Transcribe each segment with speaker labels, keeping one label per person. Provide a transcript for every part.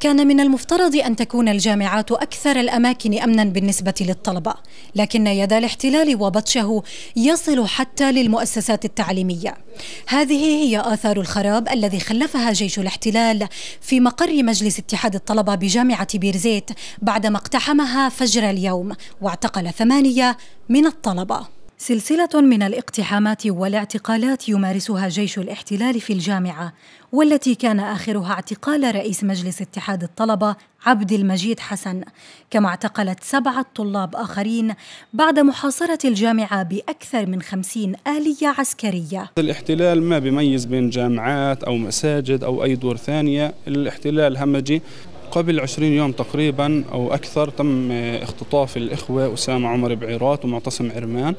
Speaker 1: كان من المفترض أن تكون الجامعات أكثر الأماكن أمنا بالنسبة للطلبة لكن يد الاحتلال وبطشه يصل حتى للمؤسسات التعليمية هذه هي آثار الخراب الذي خلفها جيش الاحتلال في مقر مجلس اتحاد الطلبة بجامعة بيرزيت بعدما اقتحمها فجر اليوم واعتقل ثمانية من الطلبة سلسلة من الاقتحامات والاعتقالات يمارسها جيش الاحتلال في الجامعة والتي كان آخرها اعتقال رئيس مجلس اتحاد الطلبة عبد المجيد حسن كما اعتقلت سبعة طلاب آخرين بعد محاصرة الجامعة بأكثر من خمسين آلية عسكرية
Speaker 2: الاحتلال ما بيميز بين جامعات أو مساجد أو أي دور ثانية الاحتلال همجي قبل 20 يوم تقريبا أو أكثر تم اختطاف الإخوة أسامة عمر بعيرات ومعتصم عرمان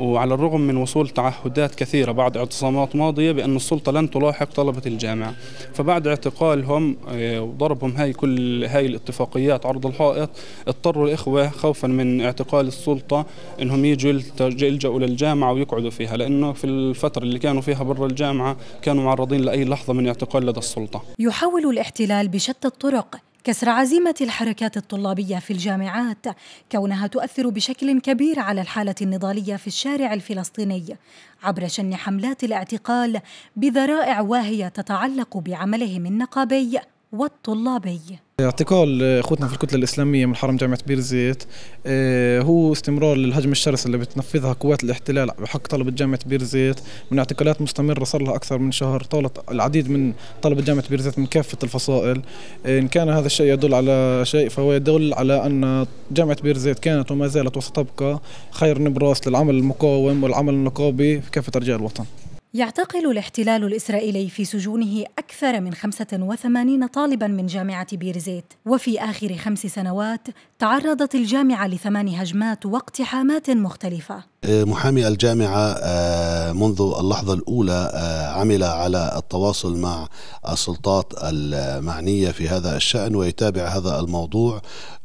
Speaker 2: وعلى الرغم من وصول تعهدات كثيرة بعد اعتصامات ماضية بأن السلطة لن تلاحق طلبة الجامعة فبعد اعتقالهم آه، وضربهم هاي كل هاي الاتفاقيات عرض الحائط اضطروا الإخوة خوفا من اعتقال السلطة أنهم يجوا يلجأوا للجامعة ويقعدوا فيها لأنه في الفترة اللي كانوا فيها برا الجامعة كانوا معرضين لأي لحظة من اعتقال لدى السلطة
Speaker 1: يحاول الاحتلال بشتى الطرق كسر عزيمة الحركات الطلابية في الجامعات كونها تؤثر بشكل كبير على الحالة النضالية في الشارع الفلسطيني عبر شن حملات الاعتقال بذرائع واهية تتعلق بعملهم النقابي والطلابي
Speaker 3: اعتقال اخوتنا في الكتله الاسلاميه من حرم جامعه بير زيت آه، هو استمرار للهجمه الشرسه اللي بتنفذها قوات الاحتلال بحق طلبه جامعه بير زيت من اعتقالات مستمره صار لها اكثر من شهر طالت العديد من طلبه جامعه بير زيت من كافه الفصائل آه، ان كان هذا الشيء يدل على شيء فهو يدل على ان جامعه بير زيت كانت وما زالت وستبقى خير نبراس للعمل المقاوم والعمل النقابي في كافه ارجاء الوطن
Speaker 1: يعتقل الاحتلال الإسرائيلي في سجونه أكثر من 85 طالبا من جامعة بيرزيت وفي آخر خمس سنوات تعرضت الجامعة لثمان هجمات واقتحامات مختلفة
Speaker 4: آه، محامي الجامعة آه، منذ اللحظة الأولى آه، عمل على التواصل مع السلطات المعنية في هذا الشأن ويتابع هذا الموضوع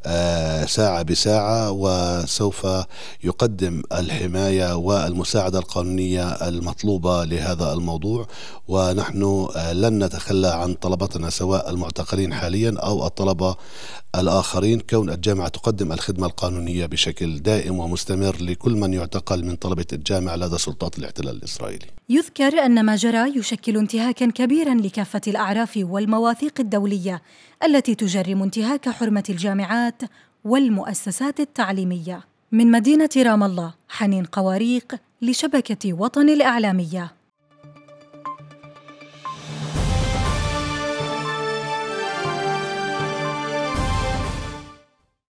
Speaker 4: آه، ساعة بساعة وسوف يقدم الحماية والمساعدة القانونية المطلوبة لهذا الموضوع ونحن آه، لن نتخلى عن طلبتنا سواء المعتقلين حاليا أو الطلبة الآخرين كون الجامعة تقدم الخدمة القانونية بشكل دائم ومستمر لكل من يعتقل من طلبة الجامعة لدى سلطات الاحتلال الإسرائيلي
Speaker 1: يذكر أن ما جرى السيارة يشكل انتهاكا كبيرا لكافة الأعراف والمواثيق الدولية التي تجرم انتهاك حرمة الجامعات والمؤسسات التعليمية من مدينة رام الله حنين قواريق لشبكة وطن الإعلامية